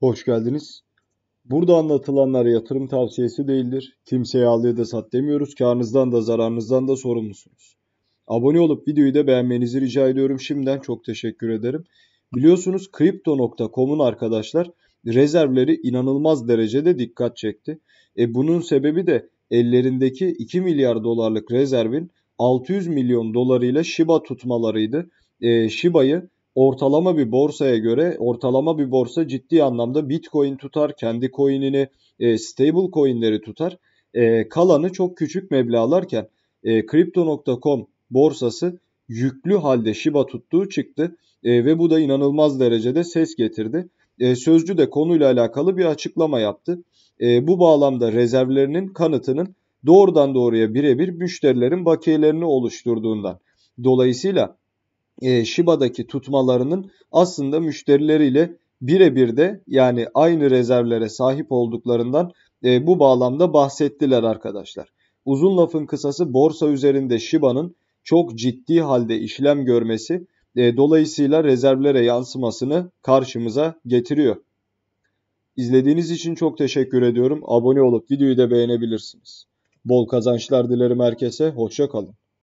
Hoş geldiniz. Burada anlatılanlar yatırım tavsiyesi değildir. Kimseye al ya da sat demiyoruz. Karnınızdan da zararınızdan da sorumlusunuz. Abone olup videoyu da beğenmenizi rica ediyorum. Şimdiden çok teşekkür ederim. Biliyorsunuz Crypto.com'un arkadaşlar rezervleri inanılmaz derecede dikkat çekti. E bunun sebebi de ellerindeki 2 milyar dolarlık rezervin 600 milyon dolarıyla Shiba tutmalarıydı. E, Shiba'yı ortalama bir borsaya göre ortalama bir borsa ciddi anlamda Bitcoin tutar, kendi coin'ini, e, stable coin'leri tutar. E, kalanı çok küçük meblağlarken e, Crypto.com borsası yüklü halde Shiba tuttuğu çıktı e, ve bu da inanılmaz derecede ses getirdi. E, sözcü de konuyla alakalı bir açıklama yaptı. E, bu bağlamda rezervlerinin kanıtının doğrudan doğruya birebir müşterilerin bakiyelerini oluşturduğundan. Dolayısıyla e, Shiba'daki tutmalarının aslında müşterileriyle birebir de yani aynı rezervlere sahip olduklarından e, bu bağlamda bahsettiler arkadaşlar. Uzun lafın kısası borsa üzerinde Shiba'nın çok ciddi halde işlem görmesi e, dolayısıyla rezervlere yansımasını karşımıza getiriyor. İzlediğiniz için çok teşekkür ediyorum. Abone olup videoyu da beğenebilirsiniz. Bol kazançlar dilerim herkese. Hoşça kalın.